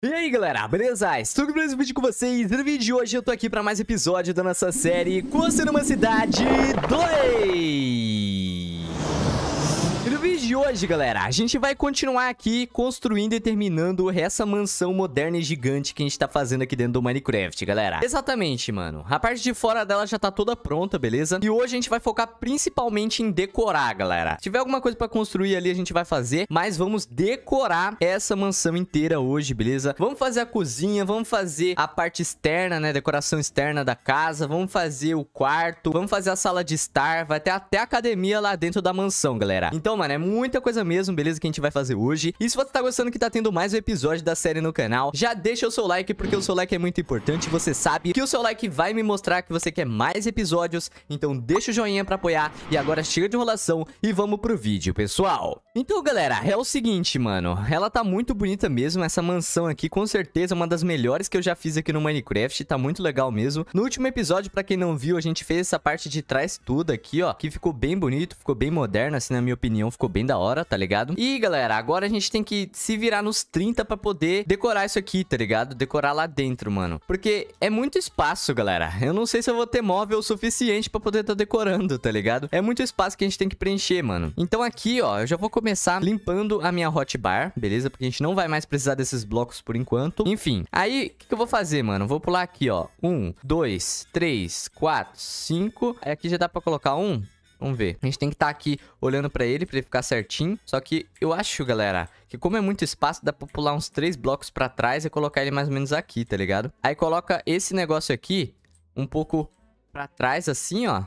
E aí galera, beleza? Estou aqui para um vídeo com vocês e no vídeo de hoje eu tô aqui para mais episódio da nossa série Costa numa Cidade 2 de hoje, galera, a gente vai continuar aqui construindo e terminando essa mansão moderna e gigante que a gente tá fazendo aqui dentro do Minecraft, galera. Exatamente, mano. A parte de fora dela já tá toda pronta, beleza? E hoje a gente vai focar principalmente em decorar, galera. Se tiver alguma coisa pra construir ali, a gente vai fazer, mas vamos decorar essa mansão inteira hoje, beleza? Vamos fazer a cozinha, vamos fazer a parte externa, né, decoração externa da casa, vamos fazer o quarto, vamos fazer a sala de estar, vai ter até a academia lá dentro da mansão, galera. Então, mano, é muito muita coisa mesmo, beleza? Que a gente vai fazer hoje. E se você tá gostando que tá tendo mais um episódio da série no canal, já deixa o seu like, porque o seu like é muito importante. Você sabe que o seu like vai me mostrar que você quer mais episódios. Então deixa o joinha pra apoiar. E agora chega de enrolação e vamos pro vídeo, pessoal. Então, galera, é o seguinte, mano. Ela tá muito bonita mesmo, essa mansão aqui. Com certeza é uma das melhores que eu já fiz aqui no Minecraft. Tá muito legal mesmo. No último episódio, pra quem não viu, a gente fez essa parte de trás tudo aqui, ó. Que ficou bem bonito, ficou bem moderno, assim, na minha opinião. Ficou bem da hora, tá ligado? E, galera, agora a gente tem que se virar nos 30 pra poder decorar isso aqui, tá ligado? Decorar lá dentro, mano. Porque é muito espaço, galera. Eu não sei se eu vou ter móvel o suficiente pra poder tá decorando, tá ligado? É muito espaço que a gente tem que preencher, mano. Então aqui, ó, eu já vou começar limpando a minha hotbar, beleza? Porque a gente não vai mais precisar desses blocos por enquanto. Enfim, aí, o que, que eu vou fazer, mano? Vou pular aqui, ó. Um, dois, três, quatro, cinco. Aqui já dá pra colocar um, Vamos ver. A gente tem que estar tá aqui olhando pra ele, pra ele ficar certinho. Só que eu acho, galera, que como é muito espaço, dá pra pular uns três blocos pra trás e colocar ele mais ou menos aqui, tá ligado? Aí coloca esse negócio aqui um pouco pra trás, assim, ó.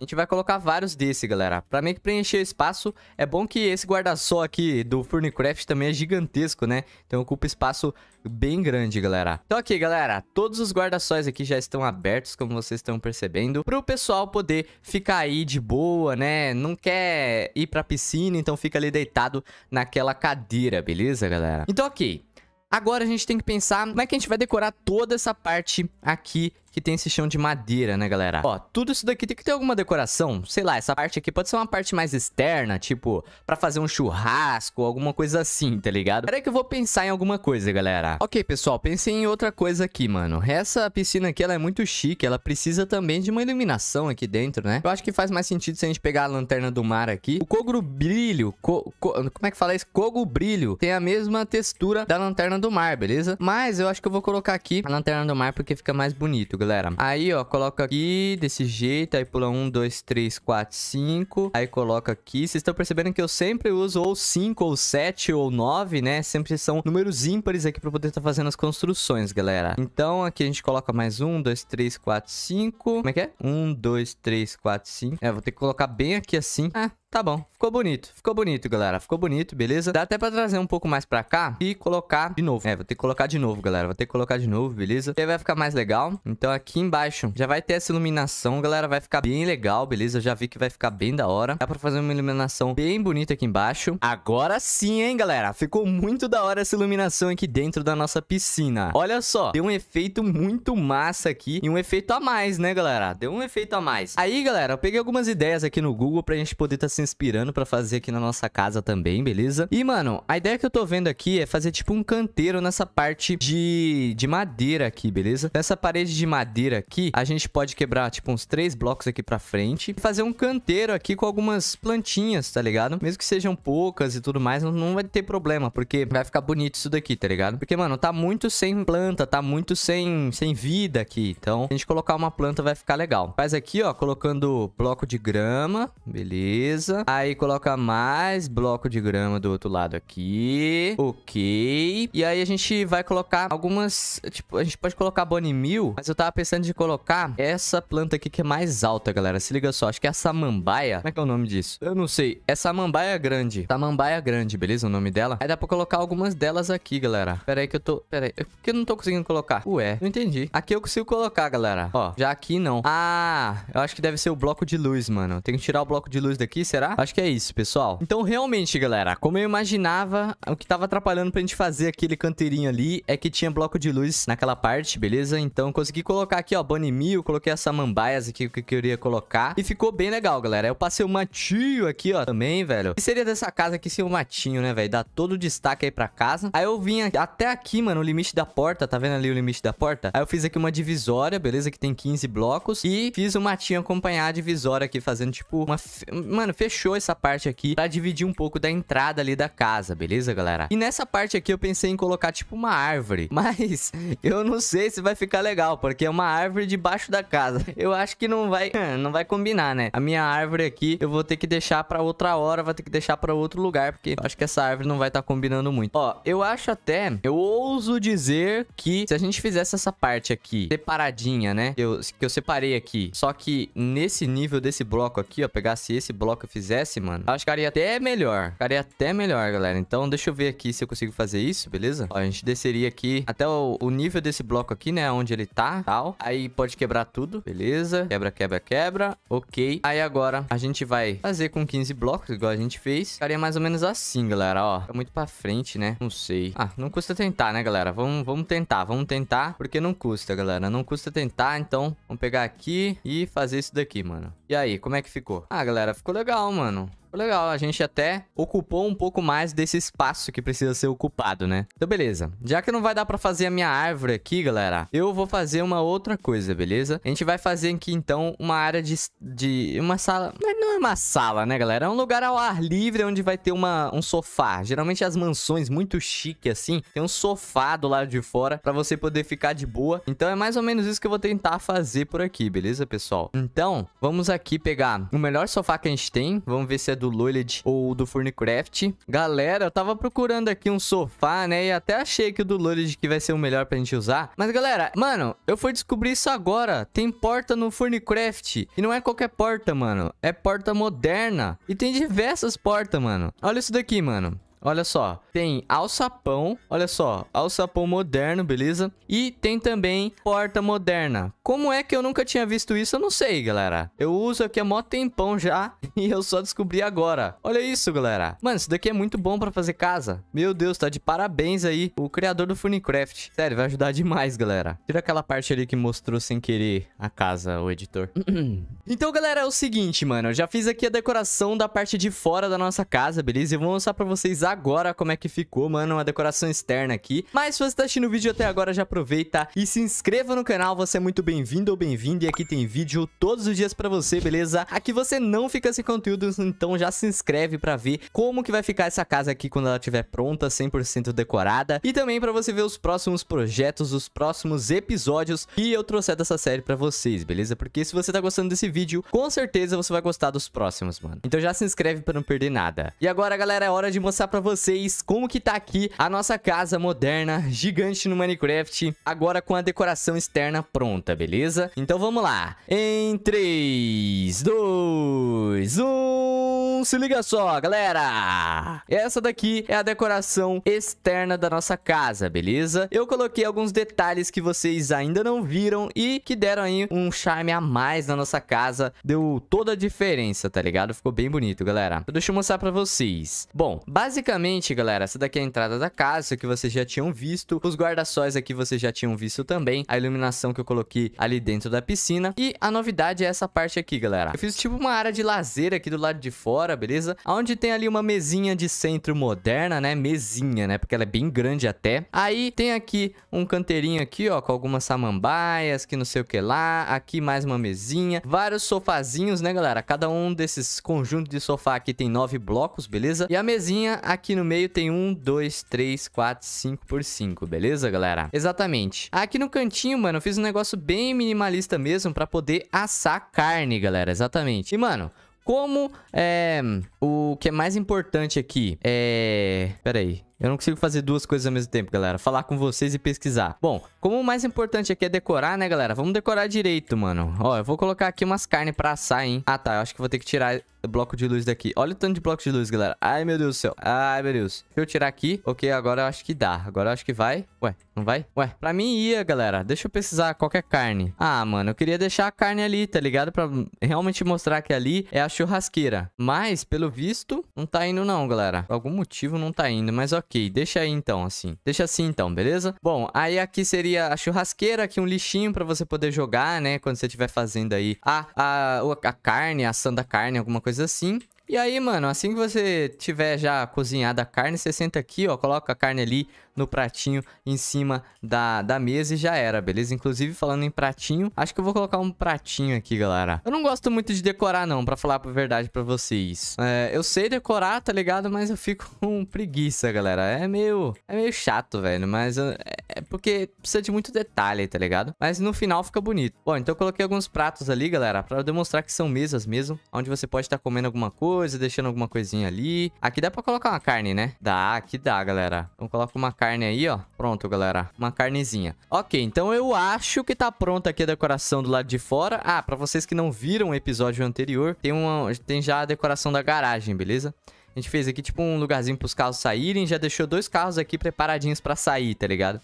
A gente vai colocar vários desse, galera. Pra meio que preencher espaço, é bom que esse guarda-sol aqui do Furnicraft também é gigantesco, né? Então ocupa espaço bem grande, galera. Então aqui, galera, todos os guarda-sóis aqui já estão abertos, como vocês estão percebendo, pro pessoal poder ficar aí de boa, né? Não quer ir pra piscina, então fica ali deitado naquela cadeira, beleza, galera? Então, aqui Agora a gente tem que pensar como é que a gente vai decorar toda essa parte aqui que tem esse chão de madeira, né, galera? Ó, tudo isso daqui tem que ter alguma decoração. Sei lá, essa parte aqui pode ser uma parte mais externa, tipo, pra fazer um churrasco, alguma coisa assim, tá ligado? Peraí que eu vou pensar em alguma coisa, galera. Ok, pessoal, pensei em outra coisa aqui, mano. Essa piscina aqui, ela é muito chique, ela precisa também de uma iluminação aqui dentro, né? Eu acho que faz mais sentido se a gente pegar a lanterna do mar aqui. O cogro brilho, co co como é que fala isso? Cogo brilho tem a mesma textura da lanterna do mar, beleza? Mas eu acho que eu vou colocar aqui a lanterna do mar porque fica mais bonito, galera galera. Aí, ó, coloca aqui desse jeito. Aí pula 1, 2, 3, 4, 5. Aí coloca aqui. Vocês estão percebendo que eu sempre uso ou 5, ou 7, ou 9, né? Sempre são números ímpares aqui pra poder estar tá fazendo as construções, galera. Então, aqui a gente coloca mais 1, 2, 3, 4, 5. Como é que é? 1, 2, 3, 4, 5. É, vou ter que colocar bem aqui assim. Ah, Tá bom, ficou bonito, ficou bonito, galera, ficou bonito, beleza? Dá até pra trazer um pouco mais pra cá e colocar de novo. É, vou ter que colocar de novo, galera, vou ter que colocar de novo, beleza? E aí vai ficar mais legal. Então aqui embaixo já vai ter essa iluminação, galera, vai ficar bem legal, beleza? Já vi que vai ficar bem da hora. Dá pra fazer uma iluminação bem bonita aqui embaixo. Agora sim, hein, galera, ficou muito da hora essa iluminação aqui dentro da nossa piscina. Olha só, deu um efeito muito massa aqui e um efeito a mais, né, galera? Deu um efeito a mais. Aí, galera, eu peguei algumas ideias aqui no Google pra gente poder estar tá se inspirando pra fazer aqui na nossa casa também, beleza? E, mano, a ideia que eu tô vendo aqui é fazer, tipo, um canteiro nessa parte de, de madeira aqui, beleza? Nessa parede de madeira aqui, a gente pode quebrar, tipo, uns três blocos aqui pra frente e fazer um canteiro aqui com algumas plantinhas, tá ligado? Mesmo que sejam poucas e tudo mais, não, vai ter problema, porque vai ficar bonito isso daqui, tá ligado? Porque, mano, tá muito sem planta, tá muito sem, sem vida aqui, então a gente colocar uma planta vai ficar legal. Faz aqui, ó, colocando bloco de grama, beleza. Beleza. Aí coloca mais bloco de grama do outro lado aqui. Ok. E aí a gente vai colocar algumas... Tipo, a gente pode colocar Bonnie Mill, mas eu tava pensando de colocar essa planta aqui que é mais alta, galera. Se liga só, acho que é a samambaia. Como é que é o nome disso? Eu não sei. É samambaia grande. Samambaia grande, beleza o nome dela? Aí dá pra colocar algumas delas aqui, galera. Pera aí que eu tô... Pera aí. Por que eu não tô conseguindo colocar? Ué, não entendi. Aqui eu consigo colocar, galera. Ó, já aqui não. Ah, eu acho que deve ser o bloco de luz, mano. Tem que tirar o bloco de luz daqui, será? será? Acho que é isso, pessoal. Então, realmente, galera, como eu imaginava, o que tava atrapalhando pra gente fazer aquele canteirinho ali é que tinha bloco de luz naquela parte, beleza? Então, consegui colocar aqui, ó, Banimil, coloquei as samambaias aqui que eu queria colocar e ficou bem legal, galera. Eu passei o matinho aqui, ó, também, velho. E seria dessa casa aqui sem o matinho, né, velho? Dá todo o destaque aí pra casa. Aí eu vim até aqui, mano, o limite da porta, tá vendo ali o limite da porta? Aí eu fiz aqui uma divisória, beleza? Que tem 15 blocos e fiz o matinho acompanhar a divisória aqui, fazendo tipo uma... Mano, fechou fechou essa parte aqui pra dividir um pouco da entrada ali da casa, beleza, galera? E nessa parte aqui eu pensei em colocar, tipo, uma árvore. Mas eu não sei se vai ficar legal, porque é uma árvore debaixo da casa. Eu acho que não vai, não vai combinar, né? A minha árvore aqui eu vou ter que deixar pra outra hora, vou ter que deixar pra outro lugar, porque eu acho que essa árvore não vai estar tá combinando muito. Ó, eu acho até, eu ouso dizer que se a gente fizesse essa parte aqui separadinha, né? eu, que eu separei aqui. Só que nesse nível desse bloco aqui, ó, pegasse esse bloco e fizesse, mano, acho que ficaria até melhor. Ficaria até melhor, galera. Então, deixa eu ver aqui se eu consigo fazer isso, beleza? Ó, a gente desceria aqui até o, o nível desse bloco aqui, né? Onde ele tá, tal. Aí pode quebrar tudo, beleza? Quebra, quebra, quebra. Ok. Aí agora a gente vai fazer com 15 blocos, igual a gente fez. Ficaria mais ou menos assim, galera, ó. Fica muito pra frente, né? Não sei. Ah, não custa tentar, né, galera? Vamos, vamos tentar, vamos tentar. Porque não custa, galera. Não custa tentar, então vamos pegar aqui e fazer isso daqui, mano. E aí, como é que ficou? Ah, galera, ficou legal, mano. Legal, a gente até ocupou um pouco mais desse espaço que precisa ser ocupado, né? Então, beleza. Já que não vai dar pra fazer a minha árvore aqui, galera, eu vou fazer uma outra coisa, beleza? A gente vai fazer aqui, então, uma área de... de uma sala... Não é uma sala, né, galera? É um lugar ao ar livre onde vai ter uma, um sofá. Geralmente as mansões, muito chique assim, tem um sofá do lado de fora pra você poder ficar de boa. Então, é mais ou menos isso que eu vou tentar fazer por aqui, beleza, pessoal? Então, vamos aqui pegar o melhor sofá que a gente tem. Vamos ver se é do Lulid ou do Furnicraft, Galera, eu tava procurando aqui um sofá, né? E até achei que o do Lulid que vai ser o melhor pra gente usar. Mas, galera, mano, eu fui descobrir isso agora. Tem porta no Furnicraft E não é qualquer porta, mano. É porta moderna. E tem diversas portas, mano. Olha isso daqui, mano. Olha só, tem alçapão, olha só, alçapão moderno, beleza? E tem também porta moderna. Como é que eu nunca tinha visto isso? Eu não sei, galera. Eu uso aqui há mó tempão já e eu só descobri agora. Olha isso, galera. Mano, isso daqui é muito bom pra fazer casa. Meu Deus, tá de parabéns aí o criador do Funicraft. Sério, vai ajudar demais, galera. Tira aquela parte ali que mostrou sem querer a casa, o editor. então, galera, é o seguinte, mano. Eu já fiz aqui a decoração da parte de fora da nossa casa, beleza? E vou mostrar pra vocês agora como é que ficou, mano, uma decoração externa aqui. Mas se você tá assistindo o vídeo até agora, já aproveita e se inscreva no canal, você é muito bem-vindo ou bem-vinda e aqui tem vídeo todos os dias pra você, beleza? Aqui você não fica sem conteúdo, então já se inscreve pra ver como que vai ficar essa casa aqui quando ela estiver pronta, 100% decorada. E também pra você ver os próximos projetos, os próximos episódios que eu trouxer dessa série pra vocês, beleza? Porque se você tá gostando desse vídeo, com certeza você vai gostar dos próximos, mano. Então já se inscreve pra não perder nada. E agora, galera, é hora de mostrar pra pra vocês como que tá aqui a nossa casa moderna, gigante no Minecraft, agora com a decoração externa pronta, beleza? Então vamos lá. Em 3, 2, 1... Se liga só, galera! Essa daqui é a decoração externa da nossa casa, beleza? Eu coloquei alguns detalhes que vocês ainda não viram e que deram aí um charme a mais na nossa casa. Deu toda a diferença, tá ligado? Ficou bem bonito, galera. Então deixa eu mostrar pra vocês. Bom, basicamente Basicamente, galera, essa daqui é a entrada da casa, que vocês já tinham visto. Os guarda-sóis aqui vocês já tinham visto também. A iluminação que eu coloquei ali dentro da piscina. E a novidade é essa parte aqui, galera. Eu fiz tipo uma área de lazer aqui do lado de fora, beleza? Onde tem ali uma mesinha de centro moderna, né? Mesinha, né? Porque ela é bem grande até. Aí tem aqui um canteirinho aqui, ó, com algumas samambaias, que não sei o que lá. Aqui mais uma mesinha. Vários sofazinhos, né, galera? Cada um desses conjuntos de sofá aqui tem nove blocos, beleza? E a mesinha aqui Aqui no meio tem um, dois, três, quatro, cinco por cinco, beleza, galera? Exatamente. Aqui no cantinho, mano, eu fiz um negócio bem minimalista mesmo pra poder assar carne, galera, exatamente. E, mano, como é, o que é mais importante aqui é... Pera aí, eu não consigo fazer duas coisas ao mesmo tempo, galera. Falar com vocês e pesquisar. Bom, como o mais importante aqui é decorar, né, galera? Vamos decorar direito, mano. Ó, eu vou colocar aqui umas carnes pra assar, hein? Ah, tá. Eu acho que vou ter que tirar bloco de luz daqui. Olha o tanto de bloco de luz, galera. Ai, meu Deus do céu. Ai, meu Deus. Deixa eu tirar aqui. Ok, agora eu acho que dá. Agora eu acho que vai. Ué, não vai? Ué, pra mim ia, galera. Deixa eu pesquisar qualquer carne. Ah, mano, eu queria deixar a carne ali, tá ligado? Pra realmente mostrar que ali é a churrasqueira. Mas, pelo visto, não tá indo não, galera. Por algum motivo não tá indo, mas ok. Ok, deixa aí então, assim. Deixa assim então, beleza? Bom, aí aqui seria a churrasqueira, aqui um lixinho pra você poder jogar, né? Quando você estiver fazendo aí a, a, a carne, assando a carne, alguma coisa assim. E aí, mano, assim que você tiver já cozinhada a carne, você senta aqui, ó, coloca a carne ali no pratinho em cima da, da mesa e já era, beleza? Inclusive, falando em pratinho, acho que eu vou colocar um pratinho aqui, galera. Eu não gosto muito de decorar, não, pra falar a verdade pra vocês. É, eu sei decorar, tá ligado? Mas eu fico com preguiça, galera. É meio, é meio chato, velho, mas eu, é, é, porque precisa de muito detalhe, tá ligado? Mas no final fica bonito. Bom, então eu coloquei alguns pratos ali, galera, pra demonstrar que são mesas mesmo, onde você pode estar tá comendo alguma coisa, deixando alguma coisinha ali. Aqui dá pra colocar uma carne, né? Dá, aqui dá, galera. Então coloca uma carne carne aí, ó. Pronto, galera. Uma carnezinha. Ok, então eu acho que tá pronta aqui a decoração do lado de fora. Ah, pra vocês que não viram o episódio anterior, tem, uma, tem já a decoração da garagem, beleza? A gente fez aqui tipo um lugarzinho pros carros saírem. Já deixou dois carros aqui preparadinhos pra sair, tá ligado?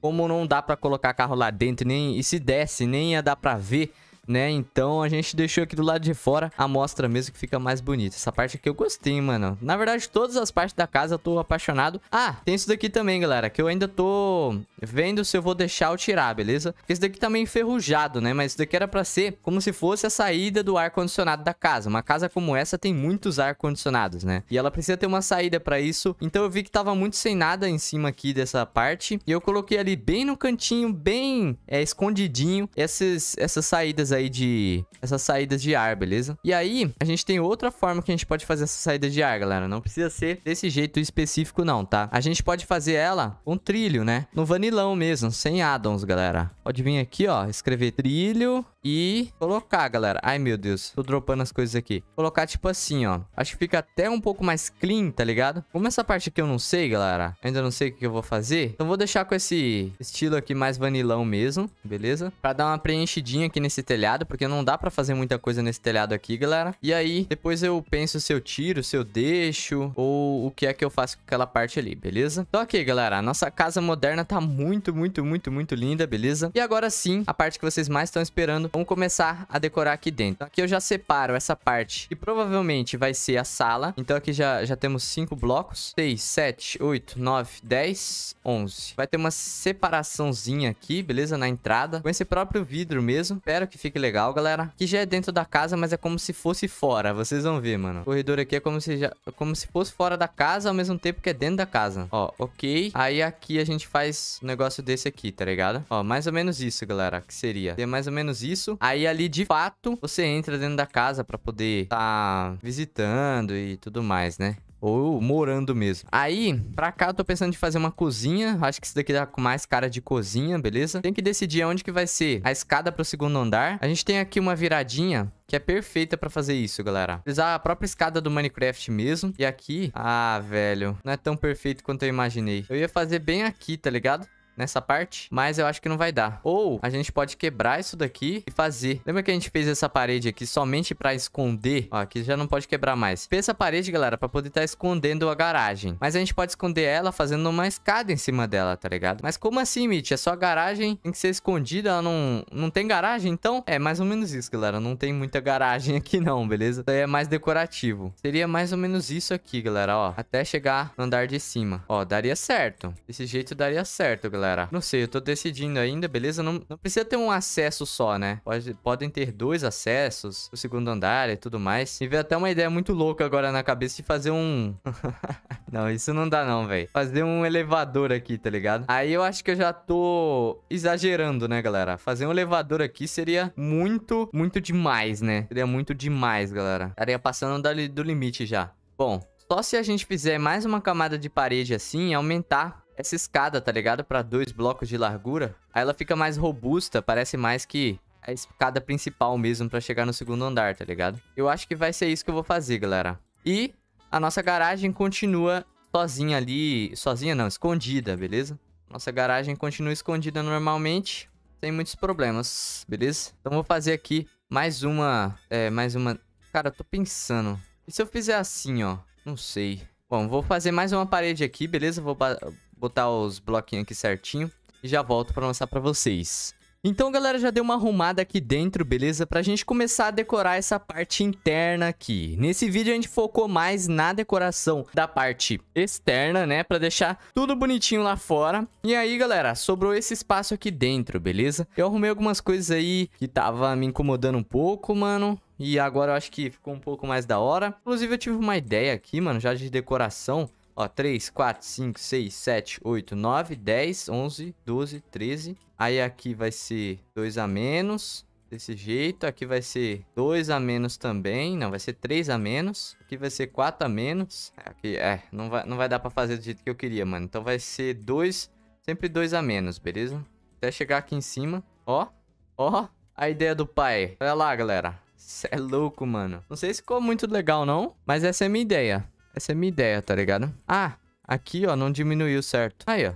Como não dá pra colocar carro lá dentro, nem... E se desse, nem ia dar pra ver né? Então a gente deixou aqui do lado de fora a mostra mesmo que fica mais bonita. Essa parte aqui eu gostei, mano. Na verdade, todas as partes da casa eu tô apaixonado. Ah, tem isso daqui também, galera, que eu ainda tô vendo se eu vou deixar ou tirar, beleza? Porque isso daqui tá meio enferrujado, né? Mas isso daqui era pra ser como se fosse a saída do ar-condicionado da casa. Uma casa como essa tem muitos ar-condicionados, né? E ela precisa ter uma saída pra isso. Então eu vi que tava muito sem nada em cima aqui dessa parte. E eu coloquei ali bem no cantinho, bem é, escondidinho, esses, essas saídas aí aí de... Essas saídas de ar, beleza? E aí, a gente tem outra forma que a gente pode fazer essa saída de ar, galera. Não precisa ser desse jeito específico, não, tá? A gente pode fazer ela com trilho, né? No vanilão mesmo, sem addons, galera. Pode vir aqui, ó, escrever trilho e colocar, galera. Ai, meu Deus, tô dropando as coisas aqui. Colocar tipo assim, ó. Acho que fica até um pouco mais clean, tá ligado? Como essa parte aqui eu não sei, galera, ainda não sei o que eu vou fazer, então vou deixar com esse estilo aqui mais vanilão mesmo, beleza? Pra dar uma preenchidinha aqui nesse telhado telhado, porque não dá pra fazer muita coisa nesse telhado aqui, galera. E aí, depois eu penso se eu tiro, se eu deixo, ou o que é que eu faço com aquela parte ali, beleza? Então ok, galera, a nossa casa moderna tá muito, muito, muito, muito linda, beleza? E agora sim, a parte que vocês mais estão esperando, vamos começar a decorar aqui dentro. aqui eu já separo essa parte, que provavelmente vai ser a sala. Então aqui já, já temos cinco blocos. 6, 7, 8, 9, 10, 11. Vai ter uma separaçãozinha aqui, beleza? Na entrada, com esse próprio vidro mesmo. Espero que fique que legal, galera. Aqui já é dentro da casa, mas é como se fosse fora. Vocês vão ver, mano. O corredor aqui é como se, já... como se fosse fora da casa, ao mesmo tempo que é dentro da casa. Ó, ok. Aí aqui a gente faz um negócio desse aqui, tá ligado? Ó, mais ou menos isso, galera, que seria. Tem é mais ou menos isso. Aí ali, de fato, você entra dentro da casa pra poder tá visitando e tudo mais, né? Ou morando mesmo. Aí, pra cá eu tô pensando em fazer uma cozinha. Acho que isso daqui dá com mais cara de cozinha, beleza? Tem que decidir onde que vai ser a escada pro segundo andar. A gente tem aqui uma viradinha que é perfeita pra fazer isso, galera. Usar a própria escada do Minecraft mesmo. E aqui... Ah, velho. Não é tão perfeito quanto eu imaginei. Eu ia fazer bem aqui, tá ligado? nessa parte, mas eu acho que não vai dar. Ou a gente pode quebrar isso daqui e fazer. Lembra que a gente fez essa parede aqui somente pra esconder? Ó, aqui já não pode quebrar mais. Fez essa parede, galera, pra poder estar tá escondendo a garagem. Mas a gente pode esconder ela fazendo uma escada em cima dela, tá ligado? Mas como assim, Mitch? É só a garagem, tem que ser escondida, ela não, não tem garagem, então? É mais ou menos isso, galera. Não tem muita garagem aqui não, beleza? Isso então aí é mais decorativo. Seria mais ou menos isso aqui, galera, ó. Até chegar no andar de cima. Ó, daria certo. Desse jeito daria certo, galera galera. Não sei, eu tô decidindo ainda, beleza? Não, não precisa ter um acesso só, né? Pode, podem ter dois acessos, o segundo andar e tudo mais. Me veio até uma ideia muito louca agora na cabeça de fazer um... não, isso não dá não, velho. Fazer um elevador aqui, tá ligado? Aí eu acho que eu já tô exagerando, né, galera? Fazer um elevador aqui seria muito, muito demais, né? Seria muito demais, galera. Estaria passando do limite já. Bom, só se a gente fizer mais uma camada de parede assim e aumentar essa escada, tá ligado? Pra dois blocos de largura. Aí ela fica mais robusta, parece mais que a escada principal mesmo pra chegar no segundo andar, tá ligado? Eu acho que vai ser isso que eu vou fazer, galera. E a nossa garagem continua sozinha ali... Sozinha não, escondida, beleza? Nossa garagem continua escondida normalmente, sem muitos problemas, beleza? Então vou fazer aqui mais uma... É, mais uma... Cara, eu tô pensando... E se eu fizer assim, ó? Não sei. Bom, vou fazer mais uma parede aqui, beleza? Vou botar os bloquinhos aqui certinho e já volto para mostrar para vocês. Então, galera, já deu uma arrumada aqui dentro, beleza? Pra gente começar a decorar essa parte interna aqui. Nesse vídeo a gente focou mais na decoração da parte externa, né? Pra deixar tudo bonitinho lá fora. E aí, galera, sobrou esse espaço aqui dentro, beleza? Eu arrumei algumas coisas aí que tava me incomodando um pouco, mano. E agora eu acho que ficou um pouco mais da hora. Inclusive, eu tive uma ideia aqui, mano, já de decoração Ó, 3, 4, 5, 6, 7, 8, 9, 10, 11, 12, 13. Aí aqui vai ser 2 a menos. Desse jeito. Aqui vai ser 2 a menos também. Não, vai ser 3 a menos. Aqui vai ser 4 a menos. Aqui, é, não vai, não vai dar pra fazer do jeito que eu queria, mano. Então vai ser 2, sempre 2 a menos, beleza? Até chegar aqui em cima. Ó, ó, a ideia do pai. Olha lá, galera. Cê é louco, mano. Não sei se ficou muito legal, não. Mas essa é a minha ideia. Essa é a minha ideia, tá ligado? Ah, aqui, ó, não diminuiu certo. Aí, ó.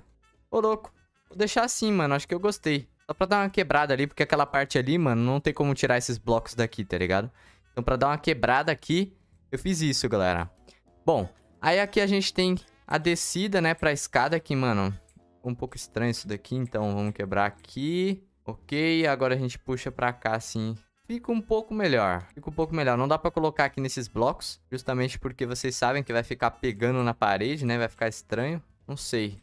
Ô, louco. Vou deixar assim, mano. Acho que eu gostei. Só pra dar uma quebrada ali, porque aquela parte ali, mano, não tem como tirar esses blocos daqui, tá ligado? Então, pra dar uma quebrada aqui, eu fiz isso, galera. Bom, aí aqui a gente tem a descida, né, pra escada aqui, mano. Um pouco estranho isso daqui, então vamos quebrar aqui. Ok, agora a gente puxa pra cá, assim, fica um pouco melhor. Fica um pouco melhor. Não dá pra colocar aqui nesses blocos, justamente porque vocês sabem que vai ficar pegando na parede, né? Vai ficar estranho. Não sei.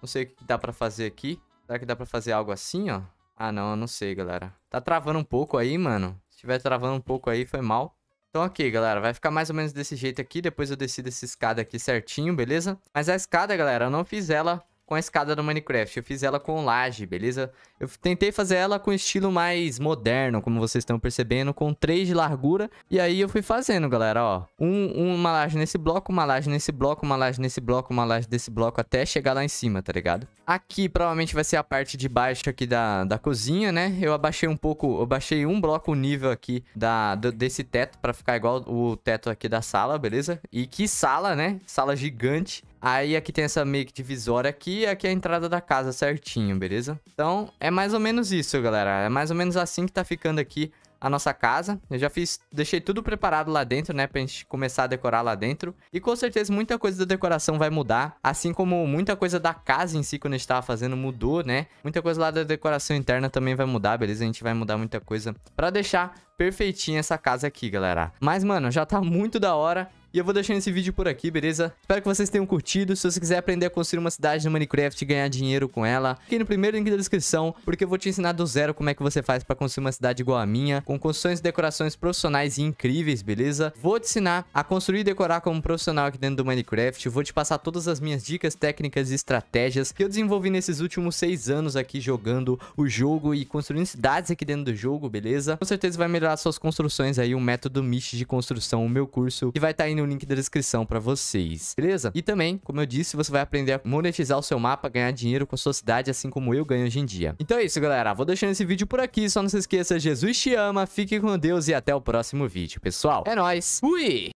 Não sei o que dá pra fazer aqui. Será que dá pra fazer algo assim, ó? Ah, não, eu não sei, galera. Tá travando um pouco aí, mano. Se tiver travando um pouco aí, foi mal. Então, ok, galera, vai ficar mais ou menos desse jeito aqui. Depois eu decido essa escada aqui certinho, beleza? Mas a escada, galera, eu não fiz ela com a escada do Minecraft. Eu fiz ela com laje, beleza? Eu tentei fazer ela com estilo mais moderno, como vocês estão percebendo, com 3 de largura. E aí eu fui fazendo, galera, ó. Um, uma laje nesse bloco, uma laje nesse bloco, uma laje nesse bloco, uma laje desse bloco, até chegar lá em cima, tá ligado? Aqui provavelmente vai ser a parte de baixo aqui da, da cozinha, né? Eu abaixei um pouco, eu baixei um bloco o nível aqui da, do, desse teto pra ficar igual o teto aqui da sala, beleza? E que sala, né? Sala gigante. Aí aqui tem essa meio que divisória aqui e aqui é a entrada da casa certinho, beleza? Então é mais ou menos isso, galera. É mais ou menos assim que tá ficando aqui a nossa casa. Eu já fiz, deixei tudo preparado lá dentro, né? Pra gente começar a decorar lá dentro. E com certeza muita coisa da decoração vai mudar. Assim como muita coisa da casa em si, quando a gente tava fazendo, mudou, né? Muita coisa lá da decoração interna também vai mudar, beleza? A gente vai mudar muita coisa pra deixar perfeitinha essa casa aqui, galera. Mas, mano, já tá muito da hora. E eu vou deixando esse vídeo por aqui, beleza? Espero que vocês tenham curtido. Se você quiser aprender a construir uma cidade no Minecraft e ganhar dinheiro com ela, clique no primeiro link da descrição, porque eu vou te ensinar do zero como é que você faz pra construir uma cidade igual a minha, com construções e decorações profissionais e incríveis, beleza? Vou te ensinar a construir e decorar como profissional aqui dentro do Minecraft. Vou te passar todas as minhas dicas, técnicas e estratégias que eu desenvolvi nesses últimos seis anos aqui jogando o jogo e construindo cidades aqui dentro do jogo, beleza? Com certeza vai melhorar suas construções aí, o um método MIST de construção, o meu curso, que vai estar tá indo o link da descrição para vocês, beleza? E também, como eu disse, você vai aprender a monetizar o seu mapa, ganhar dinheiro com a sua cidade, assim como eu ganho hoje em dia. Então é isso, galera. Vou deixando esse vídeo por aqui. Só não se esqueça, Jesus te ama, fique com Deus e até o próximo vídeo, pessoal. É nóis. Fui!